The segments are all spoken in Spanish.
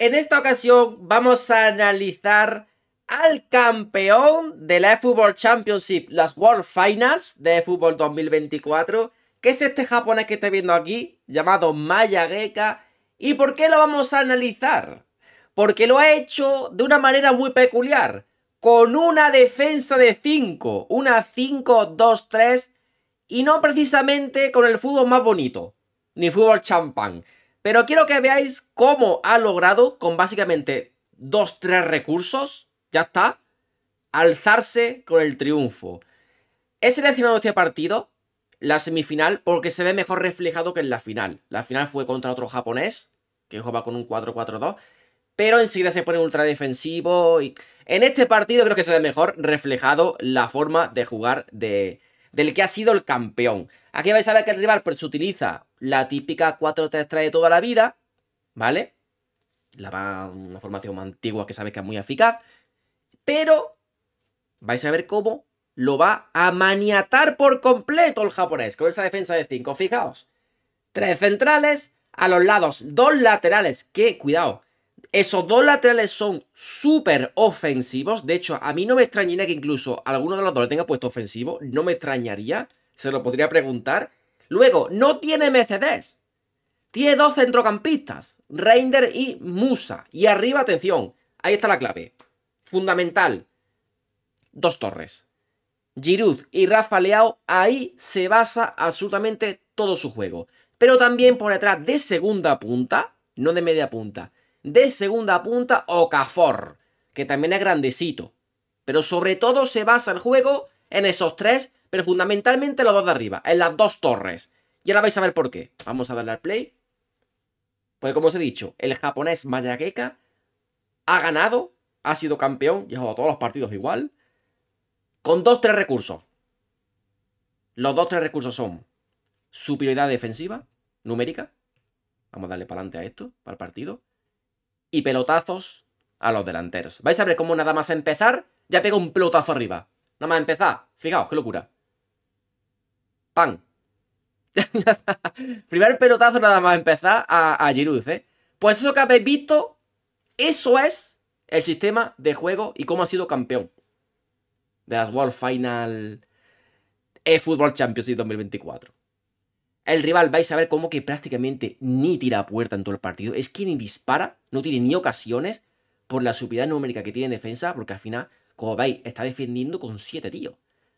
En esta ocasión vamos a analizar al campeón de la eFootball Championship, las World Finals de eFootball 2024, que es este japonés que está viendo aquí, llamado Maya Mayageka. ¿Y por qué lo vamos a analizar? Porque lo ha hecho de una manera muy peculiar, con una defensa de 5, una 5-2-3, y no precisamente con el fútbol más bonito, ni fútbol champán. Pero quiero que veáis cómo ha logrado con básicamente dos, tres recursos, ya está, alzarse con el triunfo. He seleccionado este partido, la semifinal, porque se ve mejor reflejado que en la final. La final fue contra otro japonés, que juega con un 4-4-2, pero enseguida se pone ultra defensivo y... En este partido creo que se ve mejor reflejado la forma de jugar de, del que ha sido el campeón. Aquí vais a ver que el rival pues utiliza la típica 4-3-3 de toda la vida, ¿vale? La, una formación antigua que sabéis que es muy eficaz, pero vais a ver cómo lo va a maniatar por completo el japonés con esa defensa de 5, fijaos. Tres centrales, a los lados dos laterales, Qué cuidado, esos dos laterales son súper ofensivos. De hecho, a mí no me extrañaría que incluso alguno de los dos le tenga puesto ofensivo. No me extrañaría. Se lo podría preguntar. Luego, no tiene Mercedes. Tiene dos centrocampistas. Reinder y Musa. Y arriba, atención. Ahí está la clave. Fundamental. Dos torres. Giroud y Rafa Leao. Ahí se basa absolutamente todo su juego. Pero también por detrás de segunda punta. No de media punta de segunda punta Okafor, que también es grandecito. Pero sobre todo se basa el juego en esos tres, pero fundamentalmente los dos de arriba, en las dos torres. Y ahora vais a ver por qué. Vamos a darle al play. Pues como os he dicho, el japonés Mayageka ha ganado, ha sido campeón y ha jugado todos los partidos igual, con dos, tres recursos. Los dos, tres recursos son Su prioridad defensiva, numérica. Vamos a darle para adelante a esto, para el partido y pelotazos a los delanteros. Vais a ver cómo nada más empezar, ya pega un pelotazo arriba. Nada más empezar. Fijaos, qué locura. Pan. Primer pelotazo nada más empezar a, a Giroud, ¿eh? Pues eso que habéis visto, eso es el sistema de juego y cómo ha sido campeón de las World Final E-Football eh, Champions 2024. El rival vais a ver cómo que prácticamente ni tira puerta en todo el partido. Es que ni dispara, no tiene ni ocasiones por la superioridad numérica que tiene en defensa, porque al final, como veis, está defendiendo con siete tíos.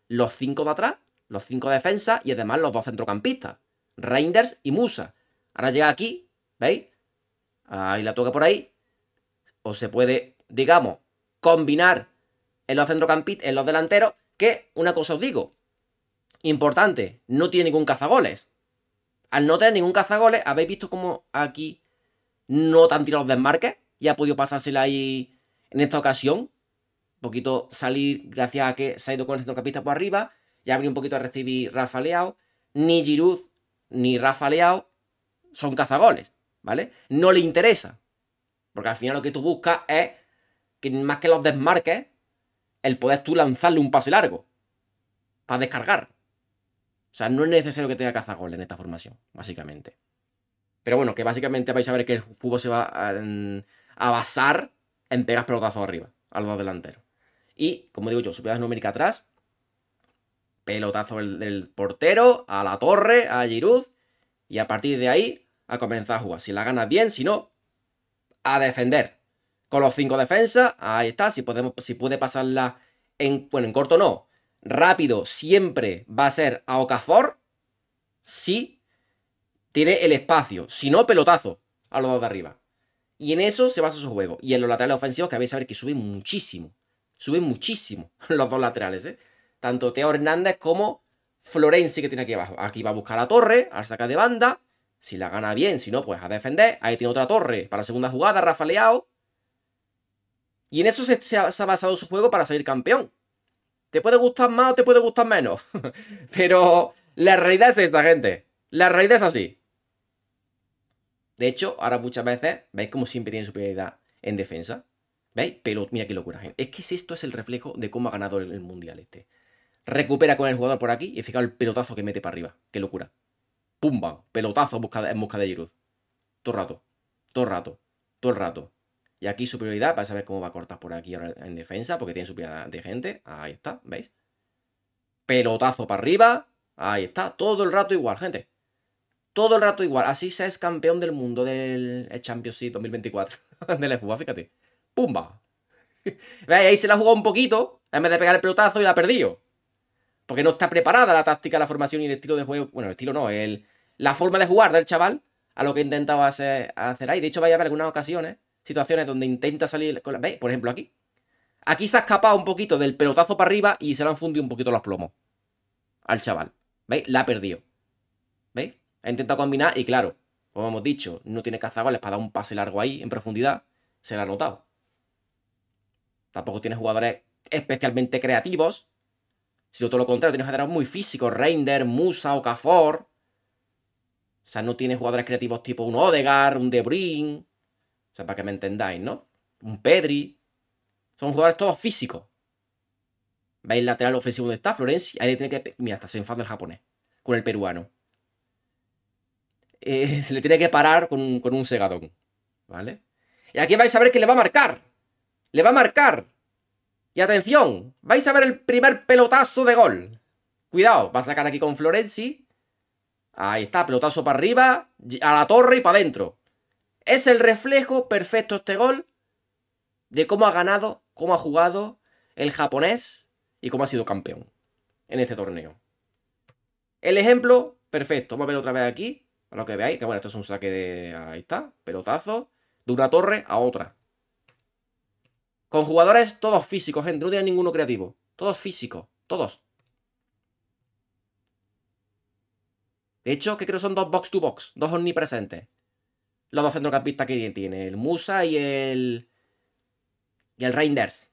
Los cinco de atrás, los cinco de defensa y además los dos centrocampistas, Reinders y Musa. Ahora llega aquí, ¿veis? Ahí la toca por ahí. O se puede, digamos, combinar en los centrocampistas, en los delanteros, que una cosa os digo, importante, no tiene ningún cazagoles. Al no tener ningún cazagoles, habéis visto cómo aquí no tan tirado los desmarques. Y ha podido pasársela ahí en esta ocasión. Un poquito salir gracias a que se ha ido con el centrocapista por arriba. Ya abrió un poquito a recibir Rafa Leao. Ni Giroud ni Rafa Leao son cazagoles, ¿vale? No le interesa. Porque al final lo que tú buscas es que más que los desmarques, el poder tú lanzarle un pase largo para descargar. O sea, no es necesario que tenga cazagol en esta formación, básicamente. Pero bueno, que básicamente vais a ver que el fútbol se va a, basar en pegar pelotazos arriba, a los dos delanteros. Y, como digo yo, superioridad numérica atrás, pelotazo del, portero, a la torre, a Giroud, y a partir de ahí a comenzar a jugar. Si la ganas bien, si no, a defender. Con los cinco defensas, ahí está, si, podemos, si puede pasarla en, bueno, en corto no, rápido siempre va a ser a Okafor si tiene el espacio, si no, pelotazo a los dos de arriba. Y en eso se basa su juego. Y en los laterales ofensivos, que vais a ver que suben muchísimo. Suben muchísimo los dos laterales, ¿eh? Tanto Teo Hernández como Florenzi, que tiene aquí abajo. Aquí va a buscar la torre, al sacar de banda. Si la gana bien, si no, pues a defender. Ahí tiene otra torre para segunda jugada, Rafaleado. Y en eso se ha basado su juego para salir campeón. Te puede gustar más o te puede gustar menos. Pero la realidad es esta, gente. La realidad es así. De hecho, ahora muchas veces, ¿veis cómo siempre tiene superioridad en defensa? ¿Veis? Pero mira qué locura, gente. Es que esto es el reflejo de cómo ha ganado el, mundial este. Recupera con el jugador por aquí y fijaos el pelotazo que mete para arriba. Qué locura. Pumba, pelotazo en busca de, en Todo el rato. Todo el rato. Todo el rato. Y aquí prioridad para saber cómo va a cortar por aquí en defensa, porque tiene superioridad de gente. Ahí está, ¿veis? Pelotazo para arriba. Ahí está, todo el rato igual, gente. Todo el rato igual. Así se es campeón del mundo del Champions League 2024. de la fíjate. ¡Pumba! ¿Veis? Ahí se la jugó un poquito, en vez de pegar el pelotazo y la ha perdido. Porque no está preparada la táctica, la formación y el estilo de juego. Bueno, el estilo no, el, la forma de jugar del chaval a lo que intentaba hacer, ahí. De hecho, vaya a haber algunas ocasiones situaciones donde intenta salir Por ejemplo, aquí. Aquí se ha escapado un poquito del pelotazo para arriba y se le han fundido un poquito los plomos al chaval. ¿Veis? La ha perdido. ¿Veis? Ha intentado combinar y claro, como hemos dicho, no tiene le para dar un pase largo ahí en profundidad. Se le ha notado. Tampoco tiene jugadores especialmente creativos. Sino todo lo contrario, tiene jugadores muy físicos. Reinder, Musa, o cafor O sea, no tiene jugadores creativos tipo un Odegar, un Debrin para que me entendáis, ¿no? Un Pedri. Son jugadores todos físicos. ¿Veis el lateral ofensivo de está? Florenzi. Ahí le tiene que. Mira, hasta se enfada el japonés. Con el peruano. Eh, se le tiene que parar con, con un segadón. ¿Vale? Y aquí vais a ver que le va a marcar. Le va a marcar. Y atención, vais a ver el primer pelotazo de gol. Cuidado, va a sacar aquí con Florenzi. Ahí está, pelotazo para arriba, a la torre y para adentro. Es el reflejo perfecto este gol de cómo ha ganado, cómo ha jugado el japonés y cómo ha sido campeón en este torneo. El ejemplo perfecto. Vamos a ver otra vez aquí, para lo que veáis, que bueno, esto es un saque de... Ahí está, pelotazo, de una torre a otra. Con jugadores todos físicos, gente, no tiene ninguno creativo. Todos físicos, todos. De hecho, que creo son dos box to box, dos omnipresentes los dos centrocampistas que tiene, el Musa y el. Y el Reinders.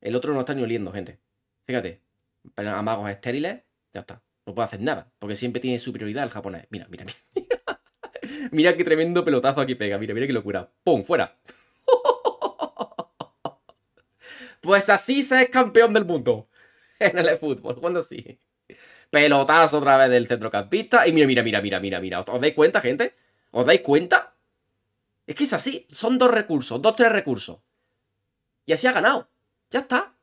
El otro no está ni oliendo, gente. Fíjate. Amagos estériles, ya está. No puede hacer nada. Porque siempre tiene superioridad el japonés. Mira, mira, mira. mira qué tremendo pelotazo aquí pega. Mira, mira qué locura. ¡Pum! ¡Fuera! pues así se es campeón del mundo. En el fútbol, cuando sí. Pelotazo otra vez del centrocampista. Y mira, mira, mira, mira, mira, mira. ¿Os dais cuenta, gente? ¿Os dais cuenta? Es que es así. Son dos recursos, dos, tres recursos. Y así ha ganado. Ya está.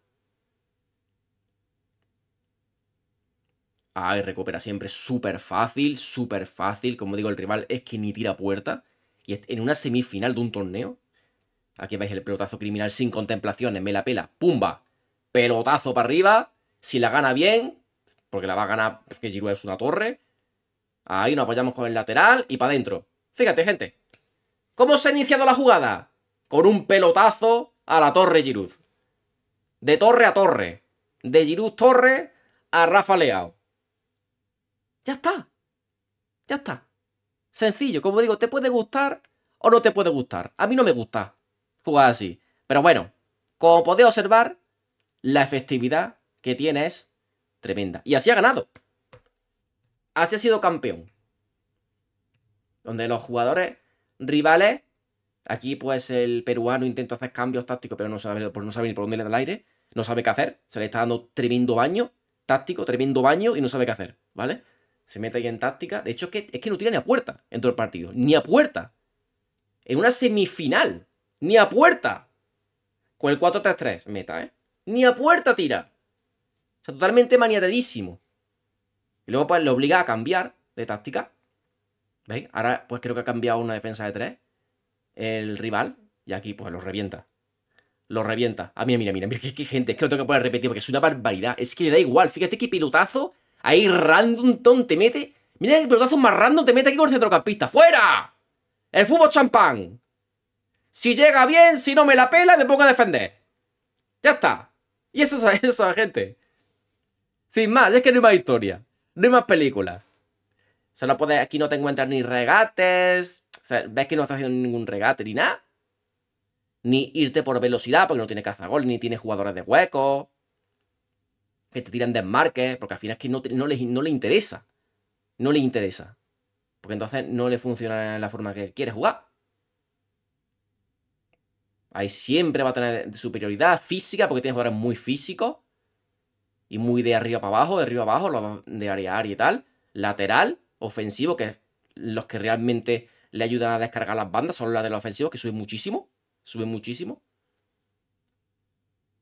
Ay, recupera siempre súper fácil, súper fácil. Como digo, el rival es que ni tira puerta. Y en una semifinal de un torneo. Aquí veis el pelotazo criminal sin contemplaciones. Me la pela. ¡Pumba! Pelotazo para arriba. Si la gana bien, porque la va a ganar, porque que Giroud es una torre. Ahí nos apoyamos con el lateral y para adentro. Fíjate, gente. ¿Cómo se ha iniciado la jugada? Con un pelotazo a la torre Giroud. De torre a torre. De Giroud torre a Rafa Leao. Ya está. Ya está. Sencillo. Como digo, te puede gustar o no te puede gustar. A mí no me gusta jugar así. Pero bueno, como podéis observar, la efectividad que tiene es tremenda. Y así ha ganado. Así ha sido campeón. Donde los jugadores rivales, aquí pues el peruano intenta hacer cambios tácticos, pero no sabe, no ni por dónde le da el aire, no sabe qué hacer, se le está dando tremendo baño táctico, tremendo baño y no sabe qué hacer, ¿vale? Se mete ahí en táctica. De hecho, que, es que no tira ni a puerta en todo el partido. Ni a puerta. En una semifinal. Ni a puerta. Con el 4-3-3. Meta, ¿eh? Ni a puerta tira. O totalmente maniatadísimo. Y luego pues lo obliga a cambiar de táctica. ¿Veis? Ahora pues creo que ha cambiado una defensa de tres El rival. Y aquí pues lo revienta. Lo revienta. Ah, mira, mira, mira. Mira qué, gente. Es que lo tengo que poner repetido porque es una barbaridad. Es que le da igual. Fíjate qué pilotazo Ahí random te mete. Mira el pilotazo más random te mete aquí con el centrocampista. ¡Fuera! El fútbol champán. Si llega bien, si no me la pela, me pongo a defender. Ya está. Y eso es, eso gente. Sin más, es que no hay más historia. No hay más películas. no puedes, aquí no te encuentras ni regates. O ves que no estás haciendo ningún regate ni nada. Ni irte por velocidad, porque no tiene cazagol, ni tiene jugadores de hueco. Que te tiran desmarques, porque al final es que no, le, no le interesa. No le interesa. Porque entonces no le funciona la forma que quiere jugar. Ahí siempre va a tener superioridad física, porque tiene jugadores muy físicos y muy de arriba para abajo, de arriba para abajo, de área a área y tal. Lateral, ofensivo, que los que realmente le ayudan a descargar las bandas son las de los ofensivos, que suben muchísimo. Suben muchísimo.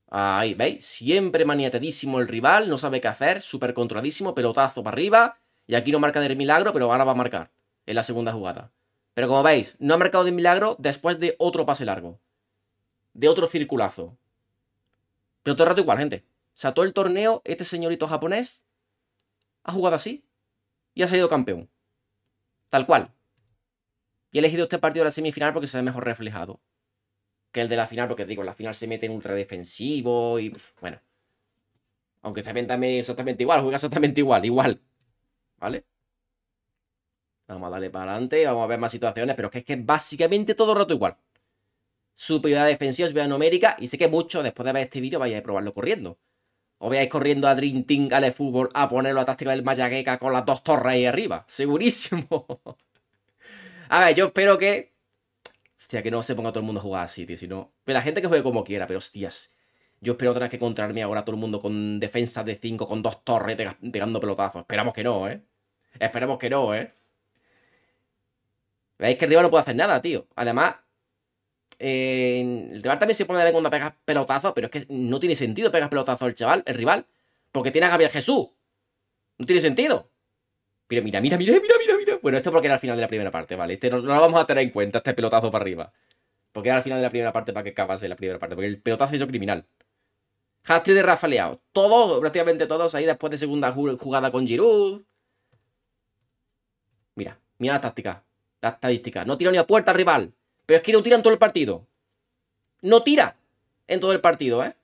Ahí, ¿veis? Siempre maniatadísimo el rival, no sabe qué hacer, súper controladísimo, pelotazo para arriba. Y aquí no marca de milagro, pero ahora va a marcar en la segunda jugada. Pero como veis, no ha marcado de milagro después de otro pase largo. De otro circulazo. Pero todo rato igual, gente. O sea, todo el torneo, este señorito japonés ha jugado así y ha salido campeón. Tal cual. Y he elegido este partido de la semifinal porque se ve mejor reflejado que el de la final, porque digo, la final se mete en ultra defensivo y bueno. Aunque se ven exactamente igual, juega exactamente igual, igual. ¿Vale? Vamos a darle para adelante, vamos a ver más situaciones, pero es que es básicamente todo el rato igual. Superioridad defensiva, superioridad numérica, y sé que mucho después de ver este vídeo vaya a probarlo corriendo. O veáis corriendo a Dream Team al fútbol a ponerlo a táctica del Mayagueca con las dos torres ahí arriba. Segurísimo. a ver, yo espero que. Hostia, que no se ponga todo el mundo a jugar así, tío. Sino. Pero la gente que juegue como quiera, pero hostias. Yo espero tener que encontrarme ahora todo el mundo con defensas de 5, con dos torres pegando pelotazos. Esperamos que no, ¿eh? Esperemos que no, ¿eh? Veis que arriba no puede hacer nada, tío. Además, el rival también se pone de vez cuando pegas pelotazo pero es que no tiene sentido pegar pelotazo el chaval, el rival, porque tiene a Gabriel Jesús. No tiene sentido. Mira, mira, mira, mira, mira, mira, Bueno, esto porque era al final de la primera parte, ¿vale? Este no, lo vamos a tener en cuenta, este pelotazo para arriba. Porque era al final de la primera parte para que acabase la primera parte. Porque el pelotazo hizo criminal. Hastri de Rafa Todos, prácticamente todos ahí después de segunda jugada con Giroud. Mira, mira la táctica, la estadística. No tira ni a puerta al rival. Pero es que no tira en todo el partido. No tira en todo el partido, ¿eh?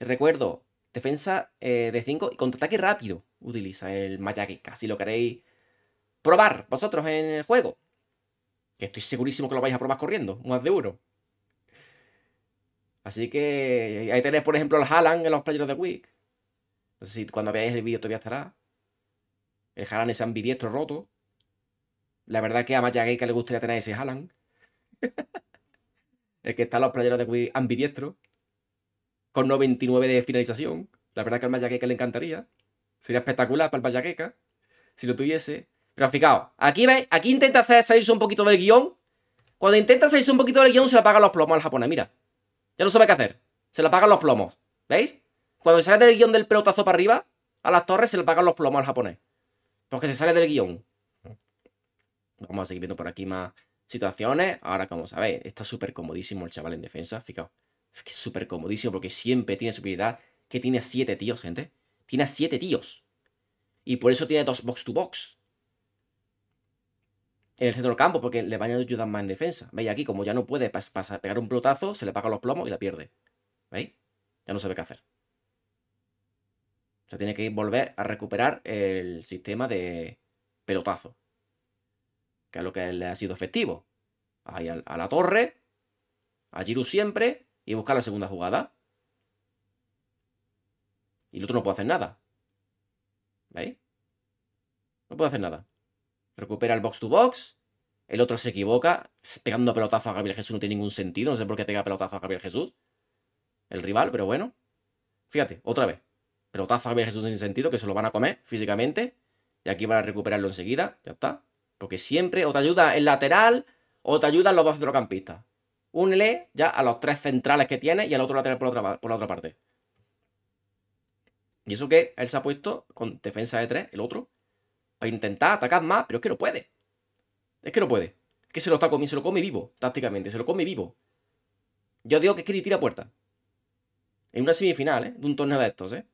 Recuerdo, defensa eh, de 5 y contraataque rápido utiliza el Mayageka. Si lo queréis probar vosotros en el juego. Que estoy segurísimo que lo vais a probar corriendo, más de uno. Así que eh, ahí tenéis, por ejemplo, el Haaland en los playeros de Quick. No sé si cuando veáis el vídeo todavía estará. El Haaland es ambidiestro roto. La verdad que a que le gustaría tener ese Halan. el que está los playeros de ambidiestro. Con 99 de finalización. La verdad es que al Mayaqueca le encantaría. Sería espectacular para el Mayaqueca. Si lo tuviese. Pero fijaos, aquí veis, aquí intenta hacer salirse un poquito del guión. Cuando intenta salirse un poquito del guión, se le apagan los plomos al japonés, mira. Ya no sabe qué hacer. Se le apagan los plomos. ¿Veis? Cuando se sale del guión del pelotazo para arriba, a las torres se le apagan los plomos al japonés. Porque se sale del guión. Vamos a seguir viendo por aquí más situaciones. Ahora, como sabéis, está súper comodísimo el chaval en defensa. Fijaos, es súper comodísimo porque siempre tiene superioridad. Que tiene siete 7 tíos, gente. Tiene siete tíos. Y por eso tiene dos box to box. En el centro del campo, porque le van a ayudar más en defensa. ¿Veis? Aquí, como ya no puede pasar, pegar un pelotazo, se le pagan los plomos y la pierde. ¿Veis? Ya no sabe qué hacer. O sea, tiene que volver a recuperar el sistema de pelotazo que es lo que le ha sido efectivo. a la torre, a Giru siempre y buscar la segunda jugada. Y el otro no puede hacer nada. ¿Veis? No puede hacer nada. Recupera el box to box. El otro se equivoca. Pegando pelotazo a Gabriel Jesús no tiene ningún sentido. No sé por qué pega pelotazo a Gabriel Jesús. El rival, pero bueno. Fíjate, otra vez. Pelotazo a Gabriel Jesús sin sentido, que se lo van a comer físicamente. Y aquí van a recuperarlo enseguida. Ya está. Porque siempre o te ayuda el lateral o te ayudan los dos centrocampistas. Únele ya a los tres centrales que tiene y al otro lateral por la, otra, por la otra parte. Y eso que él se ha puesto con defensa de tres, el otro, para intentar atacar más, pero es que no puede. Es que no puede. Es que se lo está comiendo, se lo come vivo, tácticamente, se lo come vivo. Yo digo que es que ni tira puerta. En una semifinal, ¿eh? De un torneo de estos, ¿eh?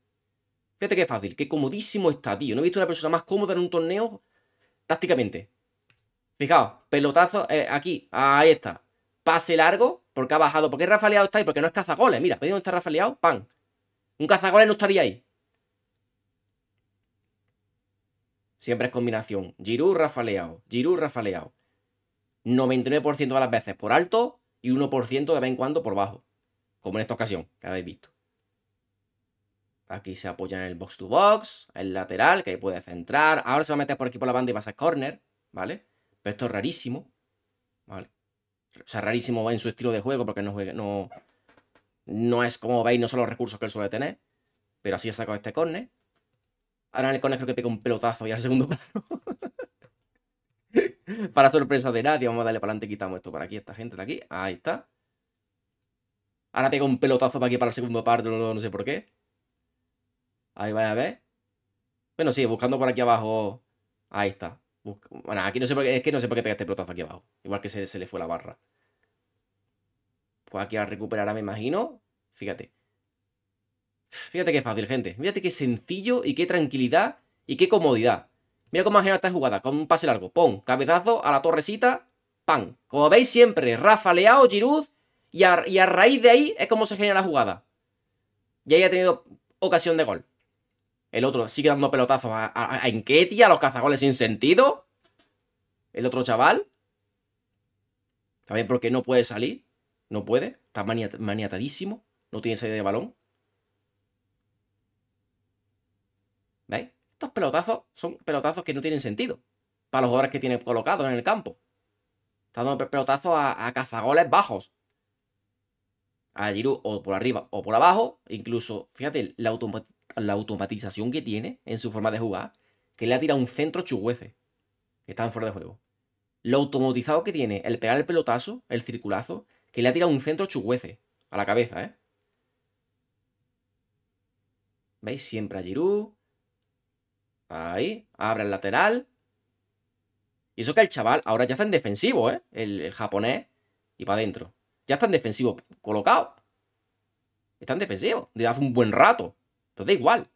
Fíjate qué fácil, qué comodísimo está, tío. No he visto una persona más cómoda en un torneo tácticamente. Fijaos, pelotazo eh, aquí, ahí está. Pase largo, porque ha bajado. Porque qué rafaleado está ahí, porque no es cazagoles. Mira, ¿veis dónde está rafaleado? ¡Pam! Un cazagoles no estaría ahí. Siempre es combinación. Giroud, rafaleado Leao. Giroud, 99% de las veces por alto y 1% de vez en cuando por bajo. Como en esta ocasión, que habéis visto. Aquí se apoya en el box to box, el lateral, que ahí puede centrar. Ahora se va a meter por aquí por la banda y va a corner, ¿vale? esto es rarísimo. ¿Vale? O sea, rarísimo en su estilo de juego porque no, juega no, es como veis, no son los recursos que él suele tener. Pero así ha sacado este corner. Ahora en el corner creo que pega un pelotazo y al segundo paro para sorpresa de nadie, vamos a darle para adelante. Quitamos esto por aquí, esta gente de aquí. Ahí está. Ahora pega un pelotazo para aquí para el segundo par, no, no sé por qué. Ahí vais a ver. Bueno, sí, buscando por aquí abajo. Ahí está. Bueno, aquí no sé por qué, es que no sé por qué pegaste pelotazo aquí abajo. Igual que se, le fue la barra. Pues aquí la recuperará, me imagino. Fíjate. Fíjate qué fácil, gente. Fíjate qué sencillo y qué tranquilidad y qué comodidad. Mira cómo ha generado esta jugada, con un pase largo. Pum. cabezazo a la torrecita, pan. Como veis siempre, rafaleado Giroud y y a raíz de ahí es como se genera la jugada. Y ahí ha tenido ocasión de gol. El otro sigue dando pelotazos a, en a a los cazagoles sin sentido. El otro chaval. También porque no puede salir. No puede. Está maniatadísimo. No tiene salida de balón. ¿Veis? Estos pelotazos son pelotazos que no tienen sentido. Para los jugadores que tiene colocados en el campo. Está dando pelotazos a, cazagoles bajos a Giroud o por arriba o por abajo. Incluso, fíjate, la, automática la automatización que tiene en su forma de jugar, que le ha tirado un centro chugüece, que está en fuera de juego. Lo automatizado que tiene el pegar el pelotazo, el circulazo, que le ha tirado un centro chugüece a la cabeza, ¿eh? ¿Veis? Siempre a Giroud. Ahí. Abre el lateral. Y eso que el chaval ahora ya está en defensivo, ¿eh? El, el japonés. Y para adentro. Ya está en defensivo colocado. Está en defensivo. Desde hace un buen rato da igual.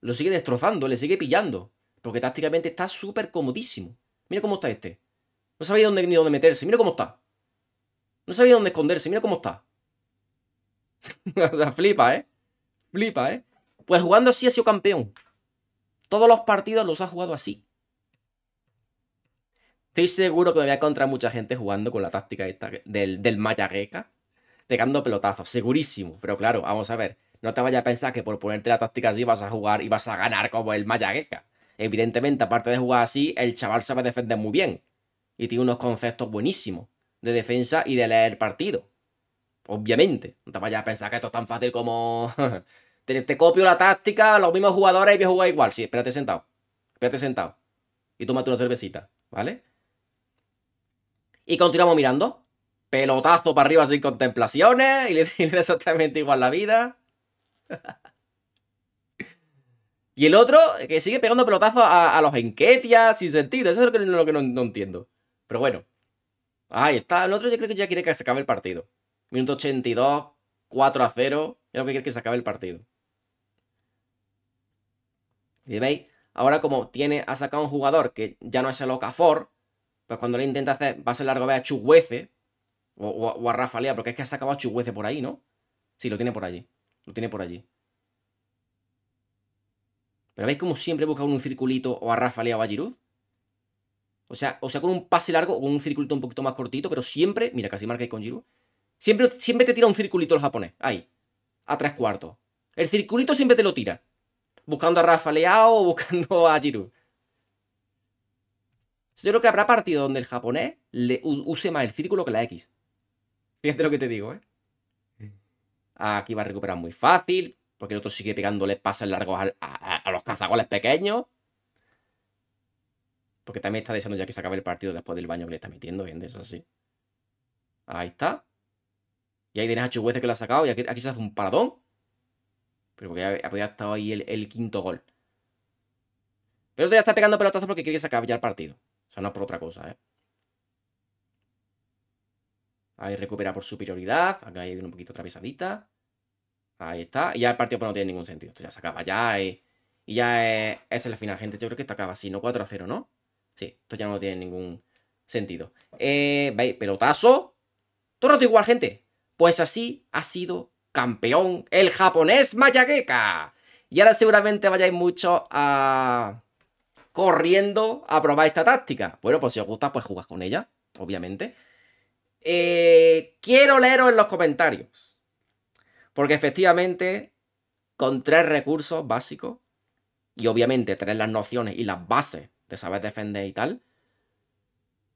Lo sigue destrozando, le sigue pillando. Porque tácticamente está súper comodísimo. Mira cómo está este. No sabía dónde, ni dónde meterse. Mira cómo está. No sabía dónde esconderse. Mira cómo está. Flipa, ¿eh? Flipa, ¿eh? Pues jugando así ha sido campeón. Todos los partidos los ha jugado así. Estoy seguro que me voy a encontrar mucha gente jugando con la táctica esta del, del Mayagueca. Pegando pelotazos, segurísimo. Pero claro, vamos a ver. No te vayas a pensar que por ponerte la táctica así vas a jugar y vas a ganar como el Mayagueca. Evidentemente, aparte de jugar así, el chaval sabe defender muy bien. Y tiene unos conceptos buenísimos de defensa y de leer partido. Obviamente. No te vayas a pensar que esto es tan fácil como... te, copio la táctica, los mismos jugadores y voy a jugar igual. Sí, espérate sentado. Espérate sentado. Y tómate una cervecita, ¿vale? Y continuamos mirando. Pelotazo para arriba sin contemplaciones. Y le, y exactamente igual la vida y el otro que sigue pegando pelotazos a, los enquetias sin sentido. Eso es lo que, no, entiendo. Pero bueno. Ahí está. El otro yo creo que ya quiere que se acabe el partido. Minuto 82, 4 a 0. Ya lo que quiere que se acabe el partido. Y veis, ahora como tiene, ha sacado un jugador que ya no es el Okafor, pues cuando le intenta hacer, va a ser largo a a Chuguece o, a Rafalea porque es que ha sacado a Chuguece por ahí, ¿no? Sí, lo tiene por allí. Lo tiene por allí. Pero ¿veis cómo siempre busca un circulito o a Rafa o a Giroud? O sea, o sea, con un pase largo o con un circulito un poquito más cortito, pero siempre, mira, casi marca con Giroud. Siempre, siempre te tira un circulito el japonés, ahí, a tres cuartos. El circulito siempre te lo tira, buscando a Rafa o buscando a Giroud. Yo creo que habrá partido donde el japonés le use más el círculo que la X. Fíjate lo que te digo, ¿eh? Aquí va a recuperar muy fácil. Porque el otro sigue pegándole pases largos a, los cazagoles pequeños. Porque también está deseando ya que se acabe el partido después del baño que le está metiendo. Bien, eso sí. Ahí está. Y ahí tienes a que lo ha sacado. Y aquí, se hace un paradón. Pero porque ya, había estado ahí el, quinto gol. Pero ya está pegando pelotazos porque quiere sacar ya el partido. O sea, no por otra cosa, ¿eh? Ahí recupera por superioridad. Acá hay un poquito atravesadita. Ahí está. Y ya el partido pues, no tiene ningún sentido. Esto ya se acaba ya. Y ya es, es la final, gente. Yo creo que esto acaba así, ¿no? 4 a 0, ¿no? Sí, esto ya no tiene ningún sentido. Eh, ¿Veis? Pelotazo. Todo el rato igual, gente. Pues así ha sido campeón el japonés Mayageka. Y ahora seguramente vayáis mucho a... corriendo a probar esta táctica. Bueno, pues si os gusta, pues jugad con ella, obviamente. Eh, quiero leeros en los comentarios. Porque efectivamente, con tres recursos básicos, y obviamente tener las nociones y las bases de saber defender y tal,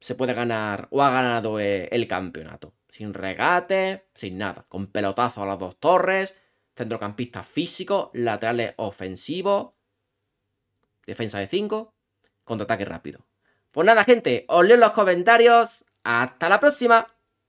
se puede ganar o ha ganado eh, el campeonato. Sin regate, sin nada. Con pelotazo a las dos torres, Centrocampista físico, laterales ofensivos, defensa de 5, contraataque rápido. Pues nada, gente, os leo en los comentarios. Hasta la próxima.